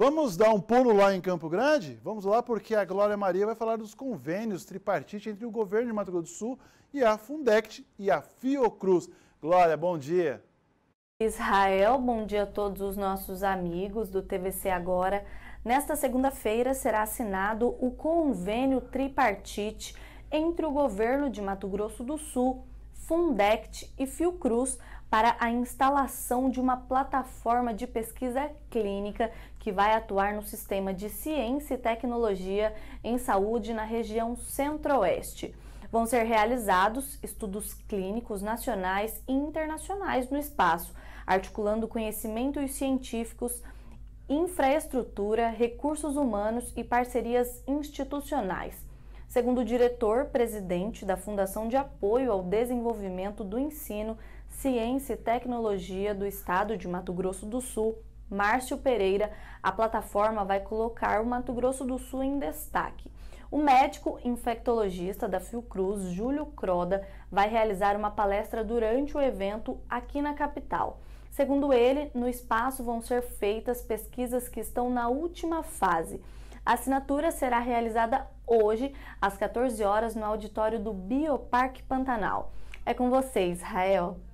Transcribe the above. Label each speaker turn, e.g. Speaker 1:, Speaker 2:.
Speaker 1: Vamos dar um pulo lá em Campo Grande? Vamos lá porque a Glória Maria vai falar dos convênios tripartite entre o governo de Mato Grosso do Sul e a Fundect e a Fiocruz. Glória, bom dia.
Speaker 2: Israel, bom dia a todos os nossos amigos do TVC Agora. Nesta segunda-feira será assinado o convênio tripartite entre o governo de Mato Grosso do Sul Fundect e Fiocruz para a instalação de uma plataforma de pesquisa clínica que vai atuar no sistema de ciência e tecnologia em saúde na região Centro-Oeste. Vão ser realizados estudos clínicos nacionais e internacionais no espaço, articulando conhecimentos científicos, infraestrutura, recursos humanos e parcerias institucionais. Segundo o diretor-presidente da Fundação de Apoio ao Desenvolvimento do Ensino, Ciência e Tecnologia do Estado de Mato Grosso do Sul, Márcio Pereira, a plataforma vai colocar o Mato Grosso do Sul em destaque. O médico infectologista da Fiocruz, Júlio Croda, vai realizar uma palestra durante o evento aqui na capital. Segundo ele, no espaço vão ser feitas pesquisas que estão na última fase. A assinatura será realizada hoje, às 14 horas, no auditório do Bioparque Pantanal. É com você, Israel.